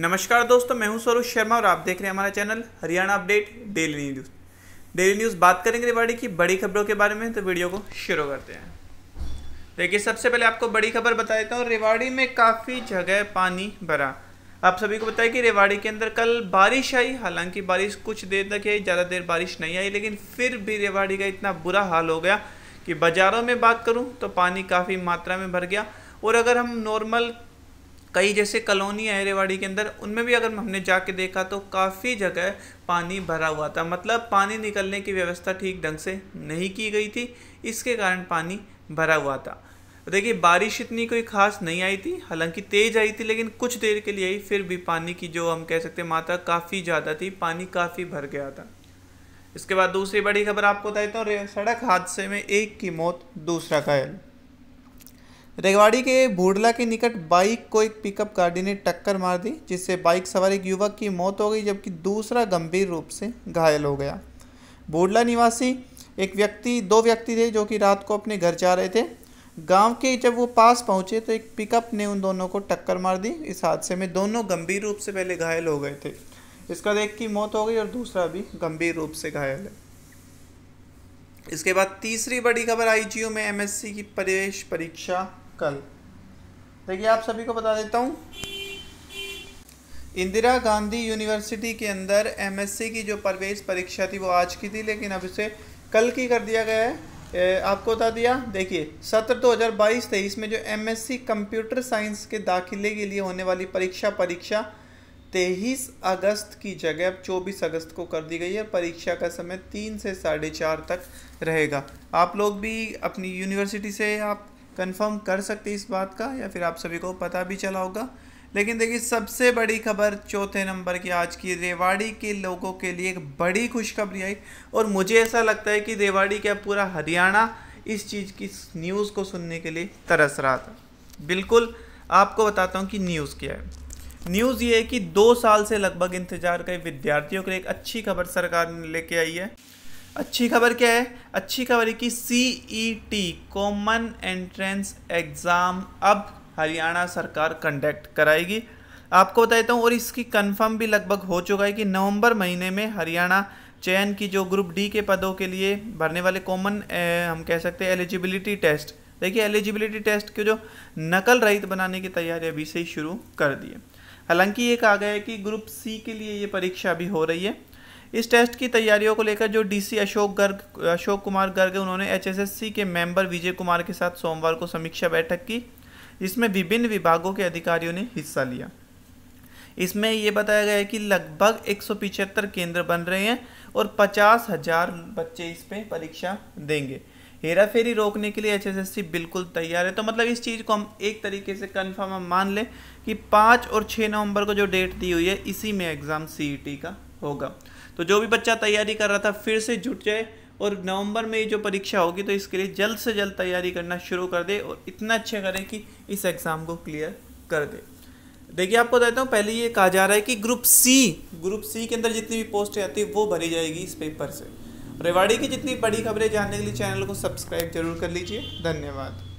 नमस्कार दोस्तों मैं हूं स्वरूप शर्मा और आप देख रहे हैं हमारा channel Haryana update daily news daily news बात करेंगे रिवाड़ी की बड़ी खबरों के बारे में तो वीडियो को शुरू करते हैं देखिए सबसे पहले आपको बड़ी खबर बता देता हूँ रेवाड़ी में काफ़ी जगह पानी भरा आप सभी को बताया कि रेवाड़ी के अंदर कल बारिश आई हालांकि बारिश कुछ देर तक आई ज़्यादा देर बारिश नहीं आई लेकिन फिर भी रेवाड़ी का इतना बुरा हाल हो गया कि बाज़ारों में बात करूँ तो पानी काफ़ी मात्रा में भर गया और अगर हम नॉर्मल कई जैसे कॉलोनी है रेवाड़ी के अंदर उनमें भी अगर हमने जाके देखा तो काफ़ी जगह पानी भरा हुआ था मतलब पानी निकलने की व्यवस्था ठीक ढंग से नहीं की गई थी इसके कारण पानी भरा हुआ था देखिए बारिश इतनी कोई खास नहीं आई थी हालांकि तेज़ आई थी लेकिन कुछ देर के लिए ही फिर भी पानी की जो हम कह सकते हैं मात्रा काफ़ी ज़्यादा थी पानी काफ़ी भर गया था इसके बाद दूसरी बड़ी खबर आपको देता हूँ सड़क हादसे में एक की मौत दूसरा घायल रेगवाड़ी के भूडला के निकट बाइक को एक पिकअप गाड़ी ने टक्कर मार दी जिससे बाइक सवार एक युवक की मौत हो गई जबकि दूसरा गंभीर रूप से घायल हो गया भूडला निवासी एक व्यक्ति दो व्यक्ति थे जो कि रात को अपने घर जा रहे थे गांव के जब वो पास पहुंचे तो एक पिकअप ने उन दोनों को टक्कर मार दी इस हादसे में दोनों गंभीर रूप से पहले घायल हो गए थे इसका एक की मौत हो गई और दूसरा भी गंभीर रूप से घायल है इसके बाद तीसरी बड़ी खबर आई में एमएससी की प्रवेश परीक्षा कल देखिए आप सभी को बता देता हूँ इंदिरा गांधी यूनिवर्सिटी के अंदर एमएससी की जो प्रवेश परीक्षा थी वो आज की थी लेकिन अब इसे कल की कर दिया गया है ए, आपको बता दिया देखिए सत्र 2022 तेईस में जो एमएससी कंप्यूटर साइंस के दाखिले के लिए होने वाली परीक्षा परीक्षा 23 अगस्त की जगह अब चौबीस अगस्त को कर दी गई है परीक्षा का समय तीन से साढ़े चार तक रहेगा आप लोग भी अपनी यूनिवर्सिटी से आप कंफर्म कर सकती इस बात का या फिर आप सभी को पता भी चला होगा लेकिन देखिए सबसे बड़ी खबर चौथे नंबर की आज की रेवाड़ी के लोगों के लिए एक बड़ी खुशखबरी आई और मुझे ऐसा लगता है कि रेवाड़ी क्या पूरा हरियाणा इस चीज़ की न्यूज़ को सुनने के लिए तरस रहा था बिल्कुल आपको बताता हूँ कि न्यूज़ क्या है न्यूज़ ये है कि दो साल से लगभग इंतजार कर विद्यार्थियों के लिए एक अच्छी खबर सरकार ने लेके आई है अच्छी खबर क्या है अच्छी खबर है कि C E T common entrance exam अब हरियाणा सरकार कंडक्ट कराएगी आपको बता देता हूँ और इसकी कंफर्म भी लगभग हो चुका है कि नवंबर महीने में हरियाणा चयन की जो ग्रुप डी के पदों के लिए भरने वाले कॉमन हम कह सकते हैं एलिजिबिलिटी टेस्ट देखिए एलिजिबिलिटी टेस्ट के जो नकल रहित बनाने की तैयारी अभी से ही शुरू कर दी है हालांकि ये कहा गया है कि ग्रुप सी के लिए ये परीक्षा भी हो रही है इस टेस्ट की तैयारियों को लेकर जो डीसी अशोक गर्ग अशोक कुमार गर्ग उन्होंने एचएसएससी के मेंबर विजय कुमार के साथ सोमवार को समीक्षा बैठक की जिसमें विभिन्न विभागों के अधिकारियों ने हिस्सा लिया इसमें ये बताया गया है कि लगभग एक केंद्र बन रहे हैं और पचास हजार बच्चे इस पर परीक्षा देंगे हेरा फेरी रोकने के लिए सी बिल्कुल तैयार है तो मतलब इस चीज़ को हम एक तरीके से कन्फर्म हम मान लें कि पाँच और छः नवंबर को जो डेट दी हुई है इसी में एग्ज़ाम टी e का होगा तो जो भी बच्चा तैयारी कर रहा था फिर से जुट जाए और नवंबर में ये जो परीक्षा होगी तो इसके लिए जल्द से जल्द तैयारी करना शुरू कर दे और इतना अच्छा करें कि इस एग्ज़ाम को क्लियर कर दे देखिए आपको बताता हूँ पहले ये कहा जा रहा है कि ग्रुप सी ग्रुप सी के अंदर जितनी भी पोस्टें आती है वो भरी जाएगी इस पेपर से रेवाड़ी की जितनी बड़ी खबरें जानने के लिए चैनल को सब्सक्राइब जरूर कर लीजिए धन्यवाद